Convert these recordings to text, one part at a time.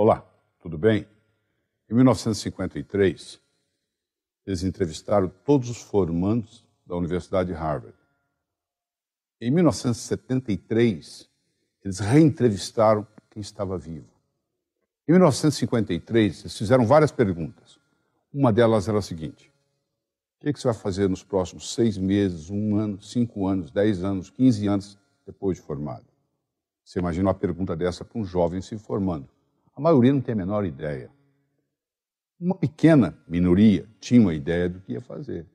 Olá, tudo bem? Em 1953, eles entrevistaram todos os formandos da Universidade de Harvard. Em 1973, eles reentrevistaram quem estava vivo. Em 1953, eles fizeram várias perguntas. Uma delas era a seguinte: o que, que você vai fazer nos próximos seis meses, um ano, cinco anos, dez anos, quinze anos depois de formado? Você imagina uma pergunta dessa para um jovem se formando. A maioria não tem a menor ideia. Uma pequena minoria tinha uma ideia do que ia fazer.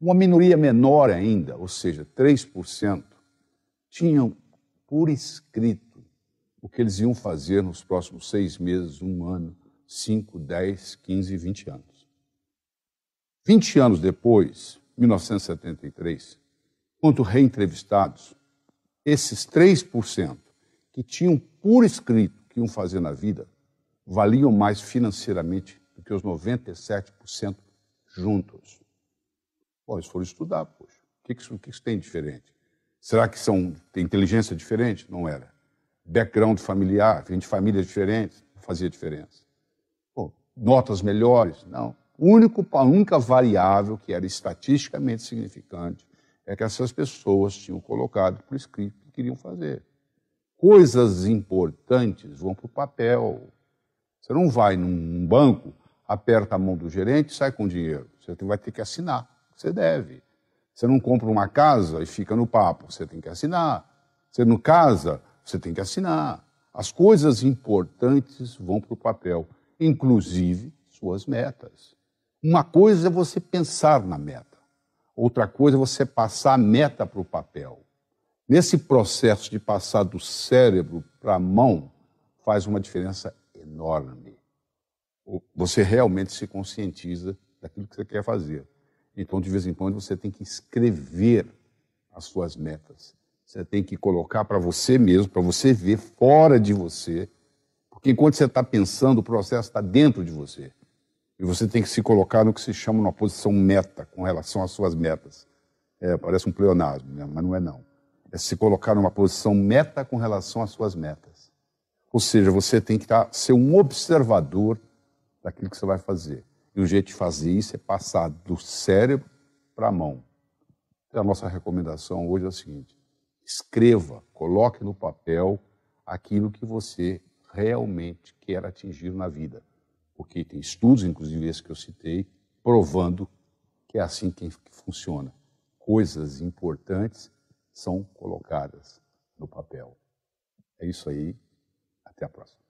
Uma minoria menor ainda, ou seja, 3%, tinham por escrito o que eles iam fazer nos próximos seis meses, um ano, 5, 10, 15, 20 anos. 20 anos depois, 1973, quando reentrevistados, esses 3% que tinham por escrito o que iam fazer na vida valiam mais financeiramente do que os 97% juntos. Bom, eles foram estudar, poxa. O que, isso, o que, que tem diferente? Será que são, tem inteligência diferente? Não era. Background familiar, vem de famílias diferentes, não fazia diferença. notas melhores? Não. Único, a única variável que era estatisticamente significante é que essas pessoas tinham colocado para o que queriam fazer. Coisas importantes vão para o papel, você não vai num banco, aperta a mão do gerente e sai com o dinheiro. Você vai ter que assinar. Você deve. Você não compra uma casa e fica no papo. Você tem que assinar. Você não casa, você tem que assinar. As coisas importantes vão para o papel, inclusive suas metas. Uma coisa é você pensar na meta, outra coisa é você passar a meta para o papel. Nesse processo de passar do cérebro para a mão, faz uma diferença enorme. Você realmente se conscientiza daquilo que você quer fazer. Então, de vez em quando, você tem que escrever as suas metas. Você tem que colocar para você mesmo, para você ver fora de você. Porque enquanto você está pensando, o processo está dentro de você. E você tem que se colocar no que se chama uma posição meta com relação às suas metas. É, parece um pleonasmo, né? mas não é não. É se colocar numa posição meta com relação às suas metas. Ou seja, você tem que estar tá, ser um observador daquilo que você vai fazer. E o jeito de fazer isso é passar do cérebro para a mão. Então, a nossa recomendação hoje é a seguinte: escreva, coloque no papel aquilo que você realmente quer atingir na vida. Porque tem estudos, inclusive esse que eu citei, provando que é assim que funciona. Coisas importantes são colocadas no papel. É isso aí. Até a próxima.